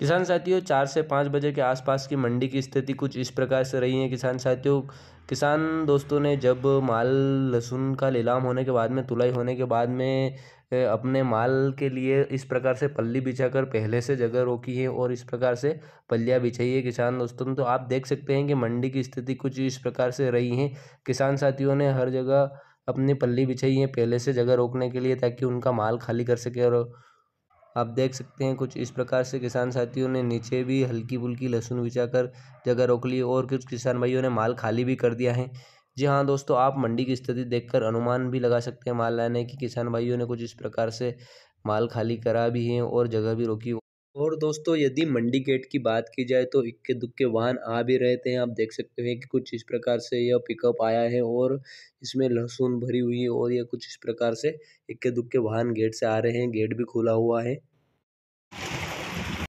किसान साथियों चार से पाँच बजे के आसपास की मंडी की स्थिति कुछ इस प्रकार से रही है किसान साथियों किसान दोस्तों ने जब माल लहसुन का नीलाम होने के बाद में तुलाई होने के बाद में अपने माल के लिए इस प्रकार से पल्ली बिछाकर पहले से जगह रोकी है और इस प्रकार से पल्लियाँ बिछाई है किसान दोस्तों तो आप देख सकते हैं कि मंडी की स्थिति कुछ इस प्रकार से रही है किसान साथियों ने हर जगह अपनी पल्ली बिछाई है पहले से जगह रोकने के लिए ताकि उनका माल खाली कर सके और आप देख सकते हैं कुछ इस प्रकार से किसान साथियों ने नीचे भी हल्की फुल्की लहसुन बिछाकर जगह रोक ली और कुछ किसान भाइयों ने माल खाली भी कर दिया है जी हाँ दोस्तों आप मंडी की स्थिति देखकर अनुमान भी लगा सकते हैं माल लाने की किसान भाइयों ने कुछ इस प्रकार से माल खाली करा भी है और जगह भी रोकी और दोस्तों यदि मंडी गेट की बात की जाए तो इक्के दुक्के वाहन आ भी रहे थे आप देख सकते हैं कि कुछ इस प्रकार से यह पिकअप आया है और इसमें लहसुन भरी हुई है और यह कुछ इस प्रकार से इक्के दुक्के वाहन गेट से आ रहे हैं गेट भी खुला हुआ है।